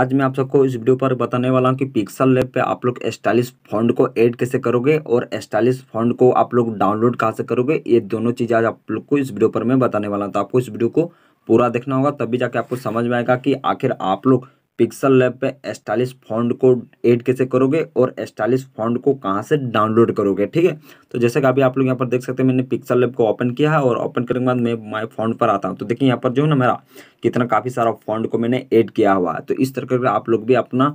आज मैं आप सबको इस वीडियो पर बताने वाला हूँ कि पिक्सल लैब पे आप लोग स्टाइलिश फंड को ऐड कैसे करोगे और स्टाइलिश फंड को आप लोग डाउनलोड कहाँ से करोगे ये दोनों चीज़ आज आप लोग को इस वीडियो पर मैं बताने वाला हूँ तो आपको इस वीडियो को पूरा देखना होगा तभी जाके आपको समझ में आएगा कि आखिर आप लोग पिक्सल लैब पे एस्टालिस फॉन्ड को ऐड कैसे करोगे और एस्टालिस फॉन्ड को कहाँ से डाउनलोड करोगे ठीक है तो जैसे कि अभी आप लोग यहाँ पर देख सकते हैं मैंने पिक्सल लैब को ओपन किया है और ओपन करने के बाद मैं माई फॉन्ड पर आता हूँ तो देखिए यहाँ पर जो है ना मेरा कितना काफ़ी सारा फॉन्ड को मैंने ऐड किया हुआ है तो इस तरह के आप लोग भी अपना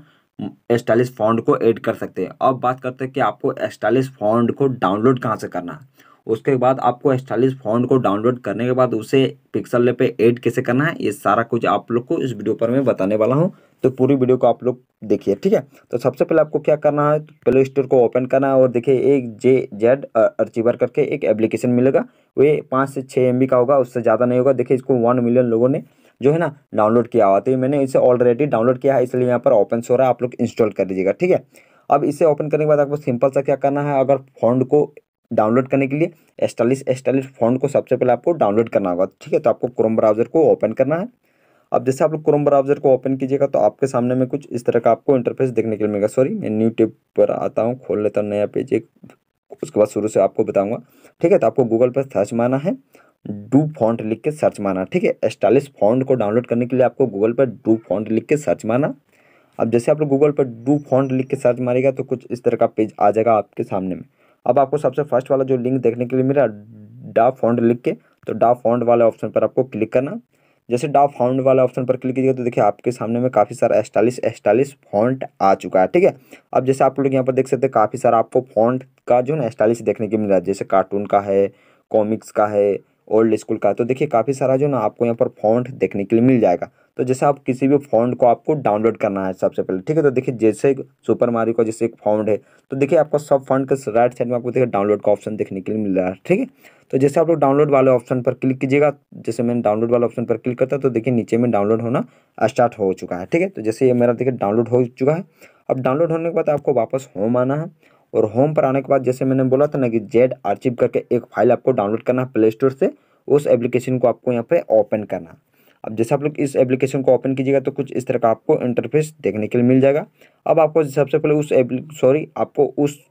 एस्टालिस फॉन्ड को ऐड कर सकते हैं अब बात करते हैं कि आपको एस्टालिस फॉन्ड को डाउनलोड कहाँ से करना है उसके बाद आपको स्टाइलिश फॉन्ट को डाउनलोड करने के बाद उसे पिक्सल पे ऐड कैसे करना है ये सारा कुछ आप लोग को इस वीडियो पर मैं बताने वाला हूँ तो पूरी वीडियो को आप लोग देखिए ठीक है तो सबसे पहले आपको क्या करना है तो प्ले स्टोर को ओपन करना है और देखिए एक जे जेड अर्चिवर करके एक एप्लीकेशन मिलेगा वे पाँच से छः एम का होगा उससे ज़्यादा नहीं होगा देखिए इसको वन मिलियन लोगों ने जो है ना डाउनलोड किया हुआ तो मैंने इसे ऑलरेडी डाउनलोड किया है इसलिए यहाँ पर ओपन शो रहा है आप लोग इंस्टॉल कर दीजिएगा ठीक है अब इसे ओपन करने के बाद आपको सिंपल सा क्या करना है अगर फॉन्ड को डाउनलोड करने के लिए एस्टालिस एस्टालिस फॉन्ट को सबसे पहले आपको डाउनलोड करना होगा ठीक है तो आपको क्रोम ब्राउज़र को ओपन करना है अब जैसे आप लोग क्रोम ब्राउज़र को ओपन कीजिएगा तो आपके सामने में कुछ इस तरह का आपको इंटरफेस देखने के लिए मिलेगा सॉरी मैं न्यू टेप पर आता हूँ खोल लेता हूँ नया पेज एक उसके बाद शुरू से आपको बताऊँगा ठीक है तो आपको गूगल पर सर्च मारना है डू फॉन्ट लिख के सर्च मारना ठीक है एस्टालिस फॉन्ट को डाउनलोड करने के लिए आपको गूगल पर डू फॉन्ट लिख के सर्च माना अब जैसे आप लोग गूगल पर डू फॉन्ट लिख के सर्च मारेगा तो कुछ इस तरह का पेज आ जाएगा आपके सामने में अब आपको सबसे फर्स्ट वाला जो लिंक देखने के लिए मिला डा फॉन्ड लिख के तो डा फाउंड वाले ऑप्शन पर आपको क्लिक करना जैसे डा फाउंड वाले ऑप्शन पर क्लिक कीजिएगा तो देखिए आपके सामने में काफ़ी सारा एस्टालिस एस्टालिस फॉन्ट आ चुका है ठीक है अब जैसे आप लोग यहाँ पर देख सकते हैं काफ़ी सारा आपको फॉन्ट का जो ना एस्टालिस देखने के मिल रहा है जैसे कार्टून का है कॉमिक्स का है ओल्ड स्कूल का है तो देखिए काफ़ी सारा जो ना आपको यहाँ पर फॉन्ट देखने के लिए मिल जाएगा तो जैसे आप किसी भी फॉन्ड को आपको डाउनलोड करना है सबसे पहले ठीक है तो देखिए जैसे सुपर मारी का जैसे एक फॉन्ड है तो देखिए आपको सब फॉन्ट के राइट साइड में आपको देखिए डाउनलोड का ऑप्शन देखने के लिए मिल रहा है ठीक है तो जैसे आप लोग डाउनलोड वाले ऑप्शन पर क्लिक कीजिएगा जैसे मैंने डाउनलोड वाले ऑप्शन पर क्लिक करता है तो देखिए नीचे में डाउनलोड होना स्टार्ट हो चुका है ठीक है तो जैसे ये मेरा देखिए डाउनलोड हो चुका है अब डाउनलोड होने के बाद आपको वापस होम आना है और होम पर आने के बाद जैसे मैंने बोला था ना कि जेड आर्चिव करके एक फाइल आपको डाउनलोड करना है प्ले स्टोर से उस एप्लीकेशन को आपको यहाँ पे ओपन करना है अब जैसे आप लोग इस एप्लीकेशन को ओपन कीजिएगा तो कुछ इस तरह का आपको इंटरफेस देखने के लिए मिल जाएगा अब आपको सबसे पहले उस सॉरी आपको उस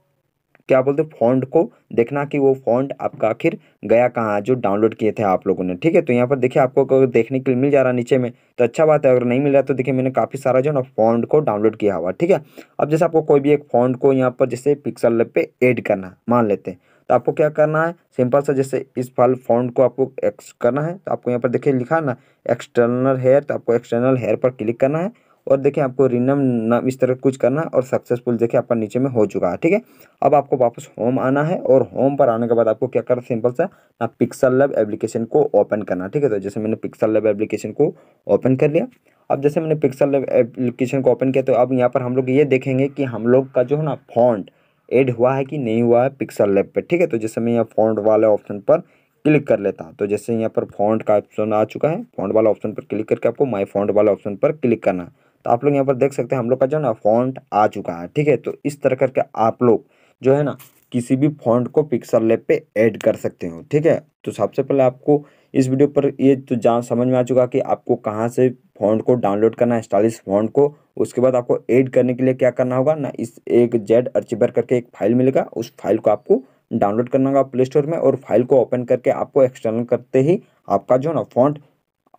क्या बोलते हैं फॉन्ट को देखना कि वो फॉन्ट आपका आखिर गया कहाँ जो डाउनलोड किए थे आप लोगों ने ठीक है तो यहाँ पर देखिए आपको देखने के लिए मिल जा रहा नीचे में तो अच्छा बात है अगर नहीं मिल रहा तो देखिए मैंने काफ़ी सारा जो ना फॉन्ट को डाउनलोड किया हुआ ठीक है अब जैसे आपको कोई भी एक फॉन्ट को यहाँ पर जैसे पिक्सल पे एड करना मान लेते हैं तो आपको क्या करना है सिंपल सा जैसे इस फल फॉन्ट को आपको एक्स करना है तो आपको यहाँ पर देखिए लिखा ना एक्सटर्नल हेयर तो आपको एक्सटर्नल हेयर पर क्लिक करना है और देखिए आपको रिनम नाम इस तरह कुछ करना है और सक्सेसफुल देखिए आपका नीचे में हो चुका है ठीक है अब आपको वापस होम आना है और होम पर आने के बाद आपको क्या करना सिंपल सा ना पिक्सल लैब एप्लीकेशन को ओपन करना ठीक है तो जैसे मैंने पिक्सल लैब एप्लीकेशन को ओपन कर लिया अब जैसे मैंने पिक्सल एप्लीकेशन को ओपन किया तो अब यहाँ पर हम लोग ये देखेंगे कि हम लोग का जो है ना फॉन्ट ऐड हुआ है कि नहीं हुआ है पिक्सल लैब पे ठीक है तो जैसे मैं यहाँ फॉन्ट वाले ऑप्शन पर क्लिक कर लेता हूँ तो जैसे यहाँ पर फॉन्ट का ऑप्शन आ चुका है फॉन्ट वाला ऑप्शन पर क्लिक करके आपको माई फॉन्ट वाले ऑप्शन पर क्लिक करना तो आप लोग यहाँ पर देख सकते हैं हम लोग का जो है ना फॉन्ट आ चुका है ठीक है तो इस तरह करके आप लोग जो है ना किसी भी फॉन्ट को पिक्सर लेप पे ऐड कर सकते हो ठीक है तो सबसे पहले आपको इस वीडियो पर ये तो जान समझ में आ चुका कि आपको कहाँ से फॉन्ट को डाउनलोड करना है स्टाइलिश फॉन्ट को उसके बाद आपको ऐड करने के लिए क्या करना होगा ना इस एक जेड अर्चिबर करके एक फाइल मिलेगा उस फाइल को आपको डाउनलोड करना होगा प्ले स्टोर में और फाइल को ओपन करके आपको एक्सटर्नल करते ही आपका जो ना फॉन्ट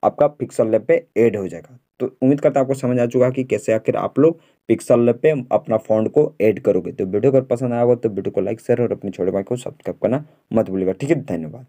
आपका पिक्सल लेप पे ऐड हो जाएगा तो उम्मीद करता आपको समझ आ चुका कि कैसे आखिर आप लोग पिक्सल पे अपना फॉन्ट को ऐड करोगे तो वीडियो अगर पसंद आएगा तो वीडियो को लाइक शेयर और अपने छोटे भाई को सब्सक्राइब करना मत भूलिएगा ठीक है धन्यवाद